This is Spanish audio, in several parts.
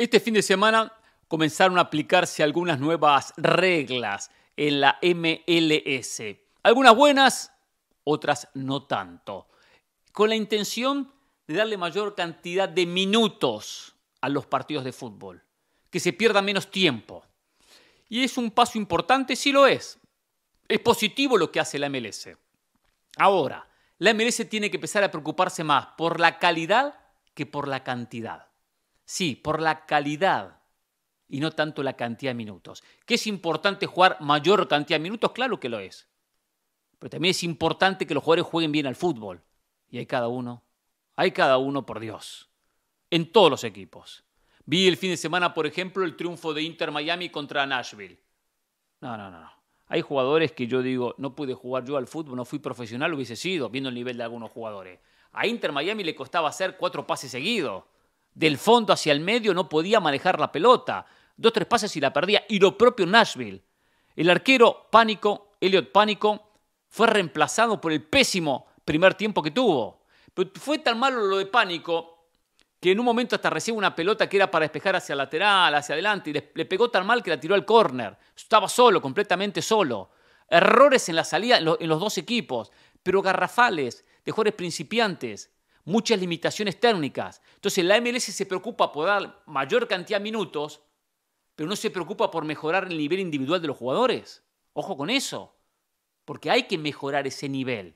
Este fin de semana comenzaron a aplicarse algunas nuevas reglas en la MLS. Algunas buenas, otras no tanto. Con la intención de darle mayor cantidad de minutos a los partidos de fútbol, que se pierda menos tiempo. Y es un paso importante, sí lo es. Es positivo lo que hace la MLS. Ahora, la MLS tiene que empezar a preocuparse más por la calidad que por la cantidad. Sí, por la calidad y no tanto la cantidad de minutos. ¿Que es importante jugar mayor cantidad de minutos? Claro que lo es. Pero también es importante que los jugadores jueguen bien al fútbol. Y hay cada uno, hay cada uno por Dios, en todos los equipos. Vi el fin de semana, por ejemplo, el triunfo de Inter Miami contra Nashville. No, no, no. Hay jugadores que yo digo, no pude jugar yo al fútbol, no fui profesional, hubiese sido, viendo el nivel de algunos jugadores. A Inter Miami le costaba hacer cuatro pases seguidos del fondo hacia el medio no podía manejar la pelota. Dos, tres pases y la perdía. Y lo propio Nashville. El arquero Pánico, Elliot Pánico, fue reemplazado por el pésimo primer tiempo que tuvo. Pero fue tan malo lo de Pánico que en un momento hasta recibe una pelota que era para despejar hacia lateral, hacia adelante, y le, pegó tan mal que la tiró al córner. Estaba solo, completamente solo. Errores en la salida en, en los dos equipos, pero garrafales, de jugadores principiantes muchas limitaciones técnicas. Entonces la MLS se preocupa por dar mayor cantidad de minutos, pero no se preocupa por mejorar el nivel individual de los jugadores. Ojo con eso, porque hay que mejorar ese nivel.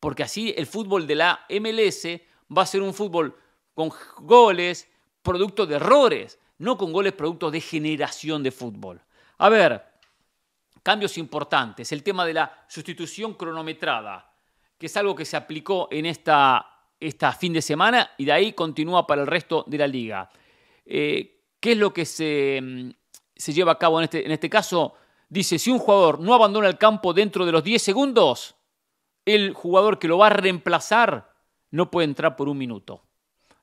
Porque así el fútbol de la MLS va a ser un fútbol con goles producto de errores, no con goles producto de generación de fútbol. A ver, cambios importantes. El tema de la sustitución cronometrada, que es algo que se aplicó en esta esta fin de semana y de ahí continúa para el resto de la liga. Eh, ¿Qué es lo que mm, se, lleva a cabo en este, en este caso? Dice, si un jugador no abandona el campo dentro de los 10 segundos, el jugador que lo va a reemplazar no puede entrar por un minuto.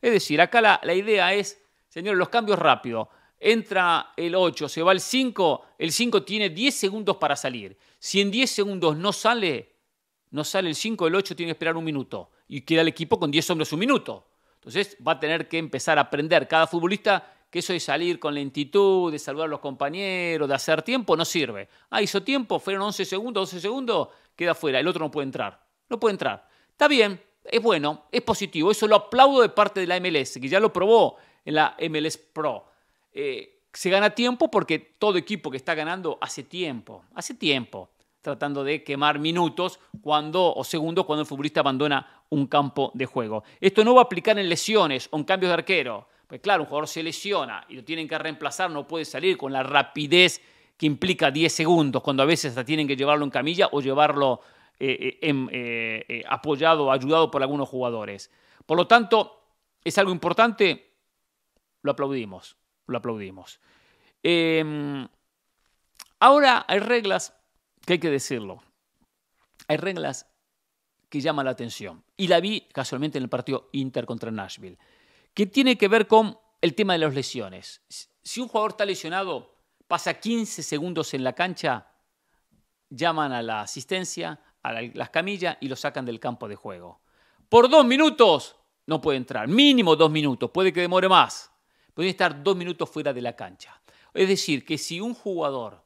Es decir, acá la, la idea es, señores, los cambios rápidos. Entra el 8, se va el 5, el 5 tiene 10 segundos para salir. Si en 10 segundos no sale, no sale el 5, el 8 tiene que esperar un minuto y queda el equipo con 10 hombres un minuto. Entonces va a tener que empezar a aprender cada futbolista que eso de salir con lentitud, de saludar a los compañeros, de hacer tiempo, no sirve. Ah, hizo tiempo, fueron 11 segundos, 12 segundos, queda fuera, el otro no puede entrar. No puede entrar. Está bien, es bueno, es positivo, eso lo aplaudo de parte de la MLS, que ya lo probó en la MLS Pro. Eh, se gana tiempo porque todo equipo que está ganando hace tiempo, hace tiempo, tratando de quemar minutos cuando o segundos cuando el futbolista abandona un campo de juego. Esto no va a aplicar en lesiones o en cambios de arquero. Pues claro, un jugador se lesiona y lo tienen que reemplazar, no puede salir con la rapidez que implica 10 segundos, cuando a veces hasta tienen que llevarlo en camilla o llevarlo eh, eh, eh, apoyado, ayudado por algunos jugadores. Por lo tanto, es algo importante, lo aplaudimos, lo aplaudimos. Em, ahora hay reglas que hay que decirlo. Hay reglas que llama la atención. Y la vi casualmente en el partido Inter contra Nashville, que tiene que ver con el tema de las lesiones. Si un jugador está lesionado, pasa 15 segundos en la cancha, llaman a la asistencia, a las camillas y lo sacan del campo de juego. Por dos minutos no puede entrar, mínimo dos minutos, puede que demore más. Puede estar dos minutos fuera de la cancha. Es decir, que si un jugador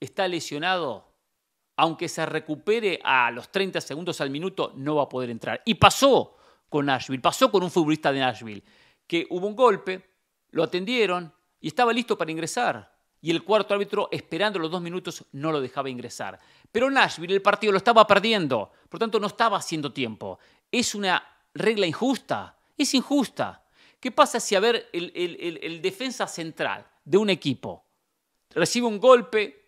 está lesionado, aunque se recupere a los 30 segundos al minuto, no va a poder entrar. Y pasó con Nashville, pasó con un futbolista de Nashville, que hubo un golpe, lo atendieron y estaba listo para ingresar. Y el cuarto árbitro, esperando los dos minutos, no lo dejaba ingresar. Pero Nashville el partido lo estaba perdiendo, por tanto no estaba haciendo tiempo. Es una regla injusta, es injusta. ¿Qué pasa si, a ver, el, el defensa central de un equipo recibe un golpe,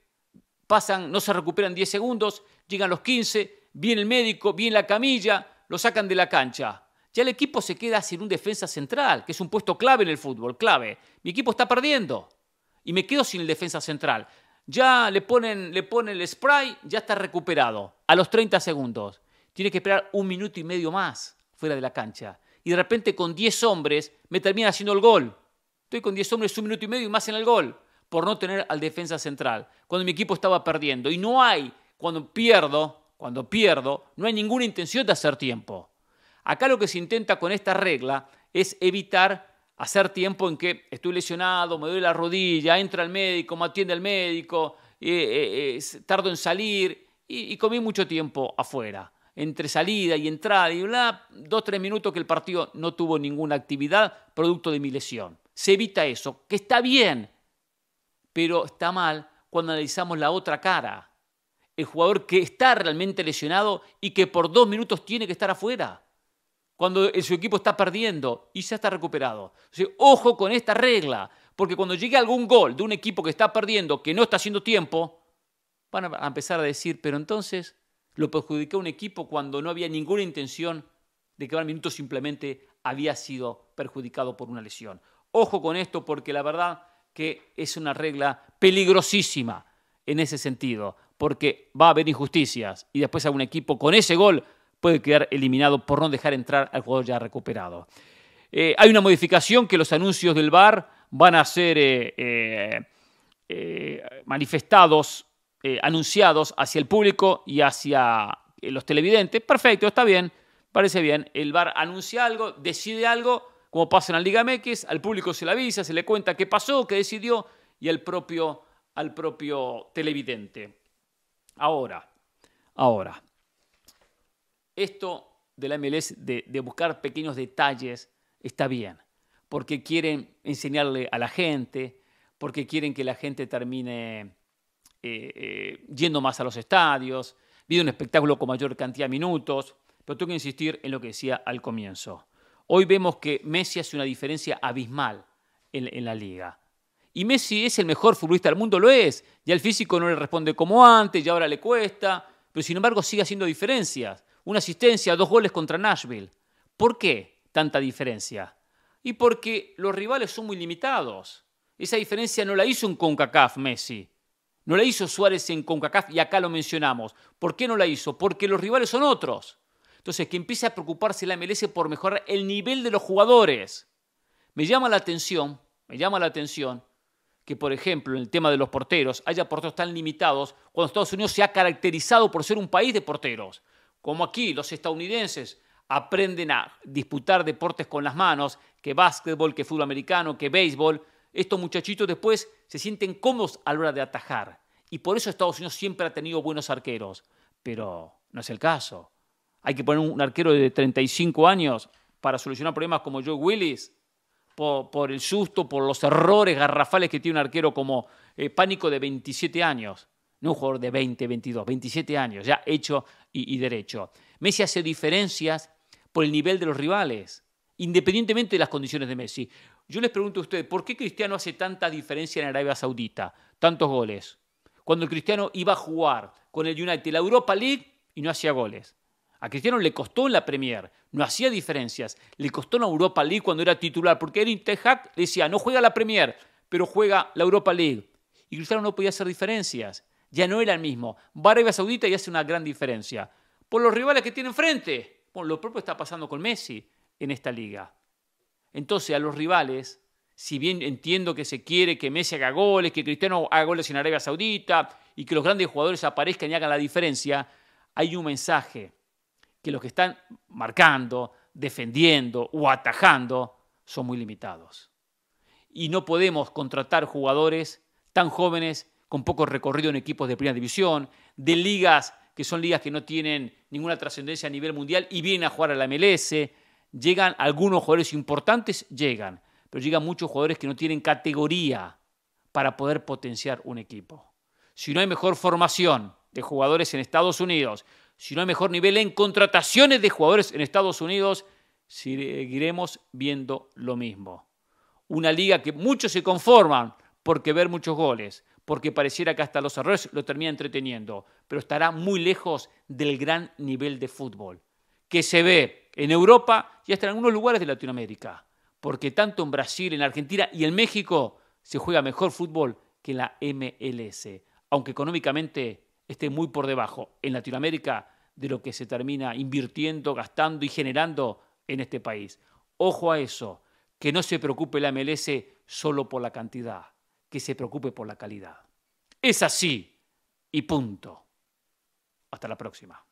pasan, no se recuperan 10 segundos, llegan los 15, viene el médico, viene la camilla, lo sacan de la cancha. Ya el equipo se queda sin un defensa central, que es un puesto clave en el fútbol, clave. Mi equipo está perdiendo y me quedo sin el defensa central. Ya le ponen, le ponen el spray, ya está recuperado a los 30 segundos. Tiene que esperar un minuto y medio más fuera de la cancha. Y de repente con 10 hombres me termina haciendo el gol. Estoy con 10 hombres un minuto y medio y más en el gol por no tener al defensa central, cuando mi equipo estaba perdiendo. Y no hay, cuando pierdo, cuando pierdo, no hay ninguna intención de hacer tiempo. Acá lo que se intenta con esta regla es evitar hacer tiempo en que estoy lesionado, me doy la rodilla, entra el médico, me atiende el médico, eh, eh, eh, tardo en salir y, comí mucho tiempo afuera entre salida y entrada y bla, dos, tres minutos que el partido no tuvo ninguna actividad producto de mi lesión. Se evita eso, que está bien, pero está mal cuando analizamos la otra cara. El jugador que está realmente lesionado y que por dos minutos tiene que estar afuera. Cuando su equipo está perdiendo y ya está recuperado. ojo con esta regla, porque cuando llegue algún gol de un equipo que está perdiendo, que no está haciendo tiempo, van a empezar a decir, pero entonces lo perjudicó un equipo cuando no había ninguna intención de que un minuto simplemente había sido perjudicado por una lesión. Ojo con esto porque la verdad que es una regla peligrosísima en ese sentido, porque va a haber injusticias y después algún equipo con ese gol puede quedar eliminado por no dejar entrar al jugador ya recuperado. Eh, hay una modificación que los anuncios del VAR van a ser eh, eh, manifestados, anunciados hacia el público y hacia los televidentes. Perfecto, está bien, parece bien. El VAR anuncia algo, decide algo como pasa en la Liga MX, al público se le avisa, se le cuenta qué pasó, qué decidió y al propio, al propio televidente. Ahora, ahora, esto de la MLS de, buscar pequeños detalles está bien, porque quieren enseñarle a la gente, porque quieren que la gente termine eh, eh, yendo más a los estadios, viendo un espectáculo con mayor cantidad de minutos, pero tengo que insistir en lo que decía al comienzo. Hoy vemos que Messi hace una diferencia abismal en, la liga. Y Messi es el mejor futbolista del mundo, lo es. Ya el físico no le responde como antes, ya ahora le cuesta, pero sin embargo sigue haciendo diferencias. Una asistencia, dos goles contra Nashville. ¿Por qué tanta diferencia? Y porque los rivales son muy limitados. Esa diferencia no la hizo en CONCACAF Messi. No la hizo Suárez en CONCACAF y acá lo mencionamos. ¿Por qué no la hizo? Porque los rivales son otros. Entonces, que empiece a preocuparse la MLS por mejorar el nivel de los jugadores. Me llama la atención, me llama la atención que, por ejemplo, en el tema de los porteros, haya porteros tan limitados cuando Estados Unidos se ha caracterizado por ser un país de porteros. Como aquí los estadounidenses aprenden a disputar deportes con las manos, que básquetbol, que fútbol americano, que béisbol, estos muchachitos después se sienten cómodos a la hora de atajar. Y por eso Estados Unidos siempre ha tenido buenos arqueros. Pero no es el caso hay que poner un arquero de 35 años para solucionar problemas como Joe Willis, por, el susto, por los errores garrafales que tiene un arquero como eh, Pánico de 27 años, no un jugador de 20, 22, 27 años, ya hecho y, y derecho. Messi hace diferencias por el nivel de los rivales, independientemente de las condiciones de Messi. Yo les pregunto a ustedes, ¿por qué Cristiano hace tanta diferencia en Arabia Saudita? Tantos goles. Cuando el Cristiano iba a jugar con el United la Europa League y no hacía goles. A Cristiano le costó en la Premier, no hacía diferencias. Le costó en la Europa League cuando era titular, porque Erin le decía, no juega la Premier, pero juega la Europa League. Y Cristiano no podía hacer diferencias. Ya no era el mismo. Va a Arabia Saudita y hace una gran diferencia. Por los rivales que tiene enfrente. por lo propio está pasando con Messi en esta liga. Entonces, a los rivales, si bien entiendo que se quiere que Messi haga goles, que Cristiano haga goles en Arabia Saudita y que los grandes jugadores aparezcan y hagan la diferencia, hay un mensaje que los que están marcando, defendiendo o atajando son muy limitados. Y no podemos contratar jugadores tan jóvenes con poco recorrido en equipos de primera división, de ligas que son ligas que no tienen ninguna trascendencia a nivel mundial y vienen a jugar a la MLS. Llegan algunos jugadores importantes, llegan, pero llegan muchos jugadores que no tienen categoría para poder potenciar un equipo. Si no hay mejor formación de jugadores en Estados Unidos, si no hay mejor nivel en contrataciones de jugadores en Estados Unidos, seguiremos viendo lo mismo. Una liga que muchos se conforman porque ver muchos goles, porque pareciera que hasta los errores lo termina entreteniendo, pero estará muy lejos del gran nivel de fútbol que se ve en Europa y hasta en algunos lugares de Latinoamérica, porque tanto en Brasil, en Argentina y en México se juega mejor fútbol que la MLS, aunque económicamente esté muy por debajo en Latinoamérica de lo que se termina invirtiendo, gastando y generando en este país. Ojo a eso, que no se preocupe la MLS solo por la cantidad, que se preocupe por la calidad. Es así y punto. Hasta la próxima.